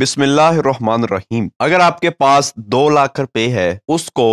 बिस्मिल्लाहमान रहीम अगर आपके पास दो लाख रुपए है उसको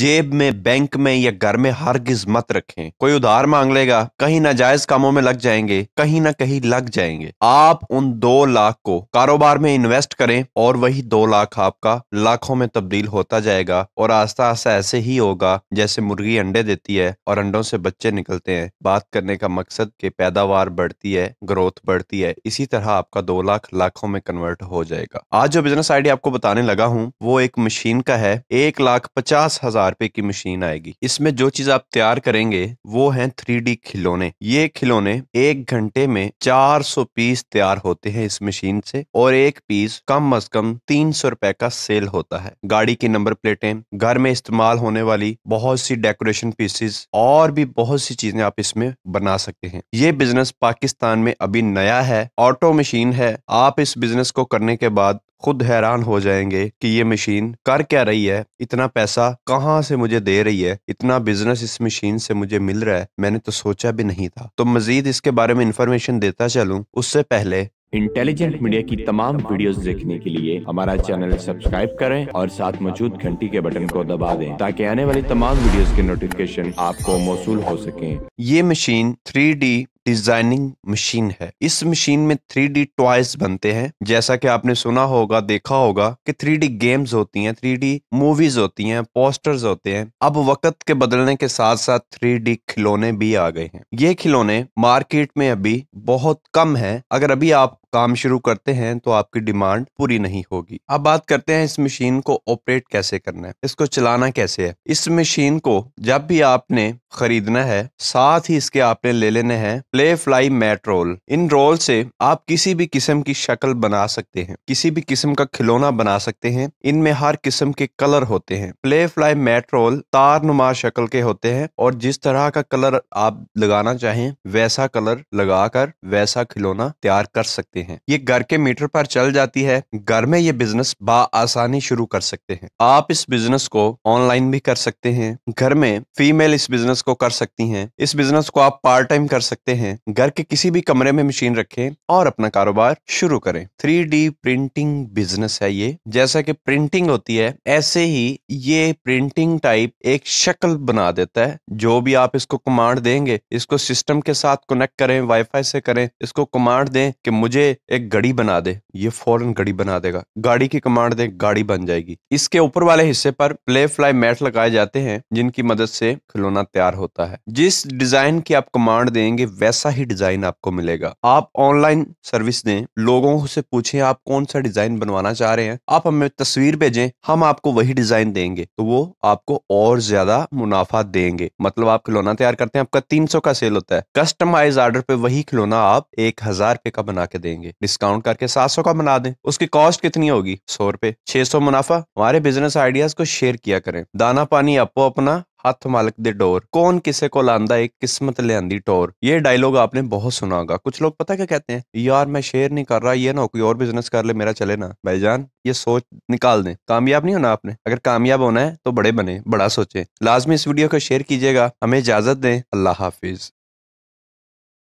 जेब में बैंक में या घर में हर गिज मत रखें कोई उधार मांग लेगा कहीं नाजायज कामों में लग जाएंगे कहीं ना कहीं लग जाएंगे आप उन दो लाख को कारोबार में इन्वेस्ट करें और वही दो लाख आपका लाखों में तब्दील होता जाएगा और आस्ता आस्ता ऐसे ही होगा जैसे मुर्गी अंडे देती है और अंडों से बच्चे निकलते हैं बात करने का मकसद की पैदावार बढ़ती है ग्रोथ बढ़ती है इसी तरह आपका दो लाख लाखों में कन्वर्ट हो जाएगा का आज जो बिजनेस आईडिया आपको बताने लगा हूँ वो एक मशीन का है एक लाख पचास हजार रुपए की मशीन आएगी इसमें जो चीज आप तैयार करेंगे वो है थ्री खिलौने ये खिलौने एक घंटे में चार सौ पीस तैयार होते हैं इस मशीन से और एक पीस कम अज कम तीन सौ रुपए का सेल होता है गाड़ी की नंबर प्लेटें घर में इस्तेमाल होने वाली बहुत सी डेकोरेशन पीसेस और भी बहुत सी चीजें आप इसमें बना सकते हैं ये बिजनेस पाकिस्तान में अभी नया है ऑटो मशीन है आप इस बिजनेस को करने के बाद बाद खुद हैरान हो जाएंगे कि ये मशीन कर क्या रही है इतना पैसा कहाँ से मुझे दे रही है इतना बिजनेस इस मशीन से मुझे मिल रहा है मैंने तो सोचा भी नहीं था तो मजीद इसके बारे में इंफॉर्मेशन देता चलूँ उससे पहले इंटेलिजेंट मीडिया की तमाम वीडियोस देखने के लिए हमारा चैनल सब्सक्राइब करें और साथ मौजूद घंटी के बटन को दबा दें ताकि आने वाली तमाम वीडियोस के नोटिफिकेशन आपको मौसू हो सके ये मशीन 3D डिजाइनिंग मशीन है इस मशीन में थ्री डी टॉयज बनते हैं जैसा कि आपने सुना होगा देखा होगा कि थ्री डी गेम्स होती हैं थ्री डी मूवीज होती हैं पोस्टर्स होते हैं अब वक्त के बदलने के साथ साथ थ्री डी खिलौने भी आ गए हैं ये खिलौने मार्केट में अभी बहुत कम है अगर अभी आप काम शुरू करते हैं तो आपकी डिमांड पूरी नहीं होगी अब बात करते हैं इस मशीन को ऑपरेट कैसे करना है इसको चलाना कैसे है इस मशीन को जब भी आपने खरीदना है साथ ही इसके आपने ले लेने हैं प्ले फ्लाई मैट रोल इन रोल से आप किसी भी किस्म की शक्ल बना सकते हैं किसी भी किस्म का खिलौना बना सकते हैं इनमें हर किस्म के कलर होते हैं प्ले फ्लाई मैट रोल तार नुमा शक्ल के होते हैं और जिस तरह का कलर आप लगाना चाहें वैसा कलर लगाकर वैसा खिलौना तैयार कर सकते हैं सकते हैं ये घर के मीटर पर चल जाती है घर में ये बिजनेस आसानी शुरू कर सकते हैं आप इस बिजनेस को ऑनलाइन भी कर सकते हैं घर में फीमेल इस बिजनेस को कर सकती हैं इस बिजनेस को आप पार्ट टाइम कर सकते हैं घर के किसी भी कमरे में मशीन रखें और अपना कारोबार शुरू करें थ्री प्रिंटिंग बिजनेस है ये जैसा की प्रिंटिंग होती है ऐसे ही ये प्रिंटिंग टाइप एक शक्ल बना देता है जो भी आप इसको कमांड देंगे इसको सिस्टम के साथ कनेक्ट करें वाईफाई से करें इसको कमांड दें कि मुझे एक घड़ी बना दे ये फौरन घड़ी बना देगा गाड़ी की कमांड दे गाड़ी बन जाएगी इसके ऊपर वाले हिस्से पर प्ले फ्लाई मैट लगाए जाते हैं जिनकी मदद से खिलौना तैयार होता है जिस डिजाइन की आप कमांड देंगे वैसा ही डिजाइन आपको मिलेगा आप ऑनलाइन सर्विस दें लोगों से पूछे आप कौन सा डिजाइन बनवाना चाह रहे हैं आप हमें तस्वीर भेजें हम आपको वही डिजाइन देंगे तो वो आपको और ज्यादा मुनाफा देंगे मतलब आप खिलौना तैयार करते हैं आपका तीन का सेल होता है कस्टमाइज ऑर्डर पे वही खिलौना आप एक हजार रुपए का बना के देंगे देंगे डिस्काउंट करके सात सौ का बना दें उसकी कॉस्ट कितनी होगी सौ रुपए छह सौ मुनाफा हमारे बिजनेस आइडियाज को शेयर किया करें दाना पानी ਆਪੋ हाथ ਹੱਥ ਮਾਲਕ ਦੇ ਡੋਰ ਕੌਣ ਕਿਸੇ ਕੋ ਲਾਂਦਾ ਇੱਕ ਕਿਸਮਤ ਲਿਆਂਦੀ टोर ये डायलॉग आपने बहुत सुना होगा कुछ लोग पता क्या कहते हैं यार मैं शेयर नहीं कर रहा ये ना कोई और बिजनेस कर ले मेरा चले ना भाईजान ये सोच निकाल दें कामयाब नहीं होना आपने अगर कामयाब होना है तो बड़े बने बड़ा सोचे लाजमी इस वीडियो को शेयर कीजिएगा हमें इजाजत दें अल्लाह हाफिज